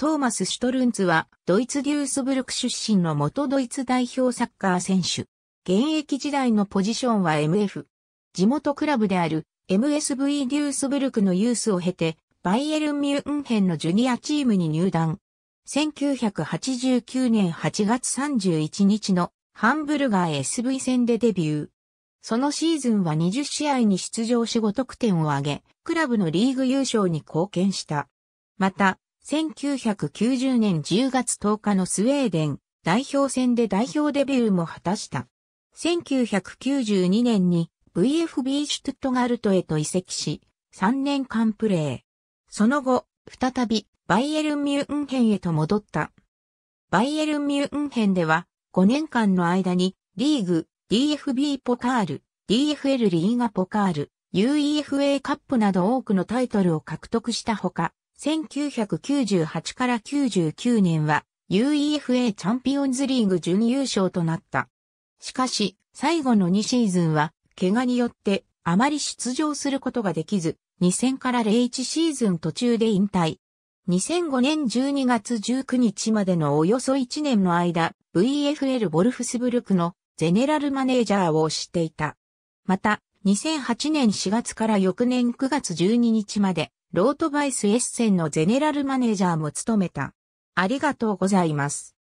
トーマス・シュトルンツは、ドイツ・デュースブルク出身の元ドイツ代表サッカー選手。現役時代のポジションは MF。地元クラブである MSV デュースブルクのユースを経て、バイエルン・ミュンヘンのジュニアチームに入団。1989年8月31日のハンブルガー SV 戦でデビュー。そのシーズンは20試合に出場し5得点を挙げ、クラブのリーグ優勝に貢献した。また、1990年10月10日のスウェーデン代表戦で代表デビューも果たした。1992年に VFB シュトゥットガルトへと移籍し、3年間プレー。その後、再びバイエルン・ミュンヘンへと戻った。バイエルン・ミュンヘンでは5年間の間にリーグ、DFB ポカール、DFL リーガポカール、UEFA カップなど多くのタイトルを獲得したほか、1998から99年は UEFA チャンピオンズリーグ準優勝となった。しかし、最後の2シーズンは、怪我によってあまり出場することができず、2000から01シーズン途中で引退。2005年12月19日までのおよそ1年の間、VFL ボルフスブルクのゼネラルマネージャーをしていた。また、2008年4月から翌年9月12日まで、ロートバイスエッセンのゼネラルマネージャーも務めた。ありがとうございます。